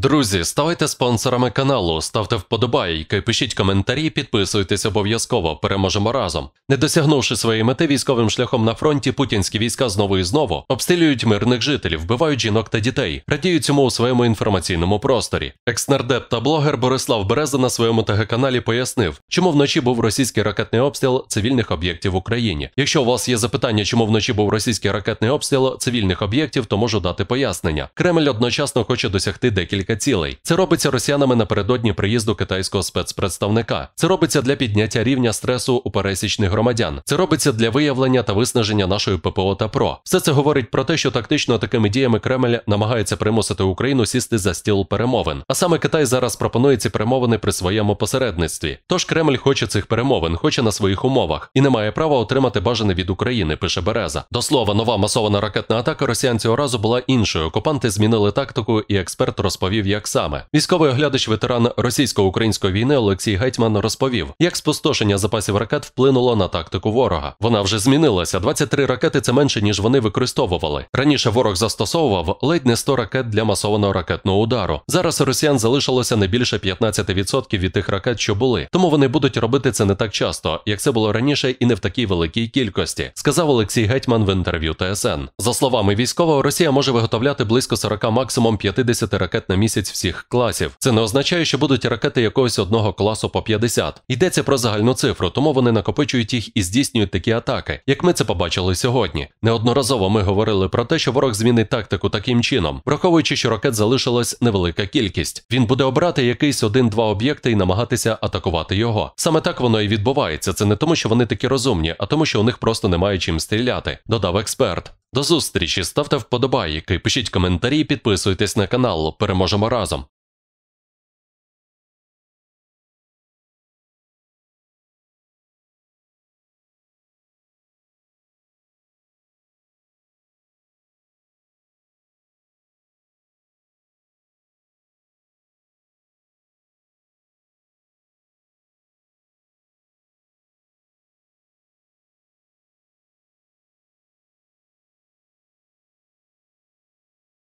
Друзі, ставайте спонсорами каналу, ставте вподобайки, пишіть коментарі, підписуйтесь обов'язково, переможемо разом. Не досягнувши своєї мети військовим шляхом на фронті, путінські війська знову і знову обстрілюють мирних жителів, вбивають жінок та дітей, радіють цьому у своєму інформаційному просторі. Екснердеп та блогер Борислав Береза на своєму ТГ-каналі пояснив, чому вночі був російський ракетний обстріл цивільних об'єктів в Україні. Якщо у вас є запитання, чому вночі був російський ракетний обстріл цивільних об'єктів, то можу дати пояснення. Кремль одночасно хоче досягти декілька декілька цілей. Це робиться росіянами напередодні приїзду китайського спецпредставника. Це робиться для підняття рівня стресу у пересічних громадян. Це робиться для виявлення та виснаження нашої ППО та ПРО. Все це говорить про те, що тактично такими діями Кремль намагається примусити Україну сісти за стіл перемовин. А саме Китай зараз пропонує ці перемовини при своєму посередництві. Тож Кремль хоче цих перемовин, хоче на своїх умовах і не має права отримати бажане від України. Пише Береза. До слова, нова масована ракетна атака росіян цього разу була іншою. Окупанти змінили тактику, і експерт розповів розповів, як саме. Військовий оглядач ветеран російсько-української війни Олексій Гетьман розповів, як спустошення запасів ракет вплинуло на тактику ворога. Вона вже змінилася. 23 ракети це менше, ніж вони використовували. Раніше ворог застосовував ледь не 100 ракет для масованого ракетного удару. Зараз росіян залишилося не більше 15% від тих ракет, що були. Тому вони будуть робити це не так часто, як це було раніше, і не в такій великій кількості, сказав Олексій Гетьман в інтерв'ю ТСН. За словами військового, Росія може виготовляти близько 40 максимум 50 ракет на місяць місяць всіх класів. Це не означає, що будуть ракети якогось одного класу по 50. Йдеться про загальну цифру, тому вони накопичують їх і здійснюють такі атаки, як ми це побачили сьогодні. Неодноразово ми говорили про те, що ворог змінить тактику таким чином, враховуючи, що ракет залишилась невелика кількість. Він буде обрати якийсь один-два об'єкти і намагатися атакувати його. Саме так воно і відбувається. Це не тому, що вони такі розумні, а тому, що у них просто немає чим стріляти. Додав експерт. До зустрічі, ставте вподобайки, пишіть коментарі, підписуйтесь на канал, переможемо разом.